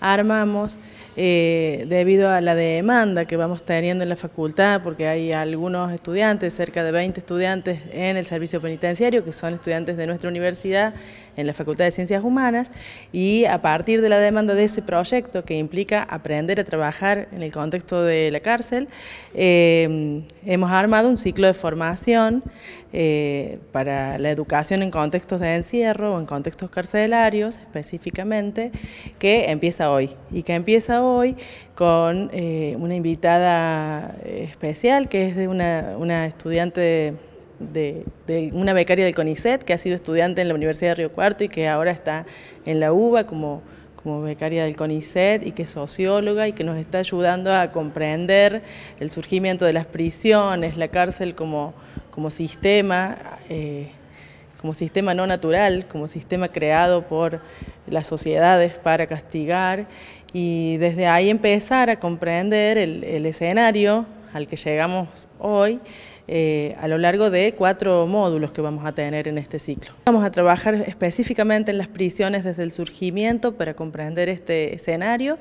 armamos eh, debido a la demanda que vamos teniendo en la facultad, porque hay algunos estudiantes, cerca de 20 estudiantes en el servicio penitenciario, que son estudiantes de nuestra universidad, en la Facultad de Ciencias Humanas, y a partir de la demanda de ese proyecto, que implica aprender a trabajar en el contexto de la cárcel, eh, hemos armado un ciclo de formación eh, para la educación en contextos de encierro o en contextos carcelarios específicamente, que empieza hoy y que empieza hoy con eh, una invitada eh, especial que es de una, estudiante de, una becaria del CONICET que ha sido estudiante en la Universidad de Río Cuarto y que ahora está en la UBA como, como becaria del CONICET y que es socióloga y que nos está ayudando a comprender el surgimiento de las prisiones, la cárcel como, como sistema, eh, como sistema no natural, como sistema creado por las sociedades para castigar y desde ahí empezar a comprender el, escenario al que llegamos hoy eh, a lo largo de cuatro módulos que vamos a tener en este ciclo. Vamos a trabajar específicamente en las prisiones desde el surgimiento para comprender este escenario.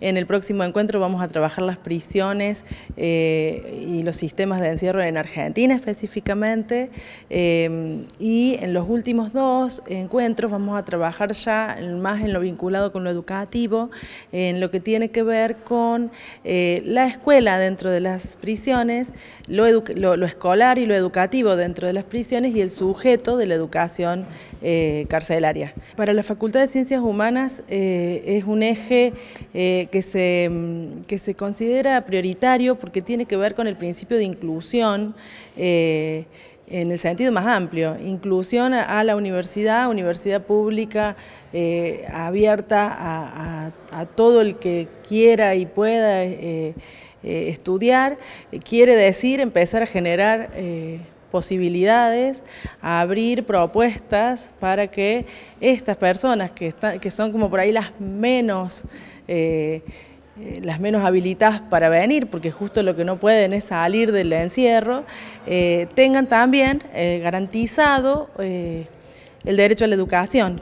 En el próximo encuentro vamos a trabajar las prisiones eh, y los sistemas de encierro en Argentina específicamente eh, y en los últimos dos encuentros vamos a trabajar ya más en lo vinculado con lo educativo, en lo que tiene que ver con la escuela dentro de las prisiones, lo, escolar y lo educativo dentro de las prisiones y el sujeto de la educación eh, carcelaria. Para la Facultad de Ciencias Humanas eh, es un eje eh, que, se, que se considera prioritario porque tiene que ver con el principio de inclusión en el sentido más amplio, inclusión a la universidad, universidad pública eh, abierta a, todo el que quiera y pueda eh, eh, estudiar, quiere decir empezar a generar posibilidades, a abrir propuestas para que estas personas que, están, que son como por ahí las menos... Eh, las menos habilitadas para venir, porque justo lo que no pueden es salir del encierro, eh, tengan también eh, garantizado el derecho a la educación.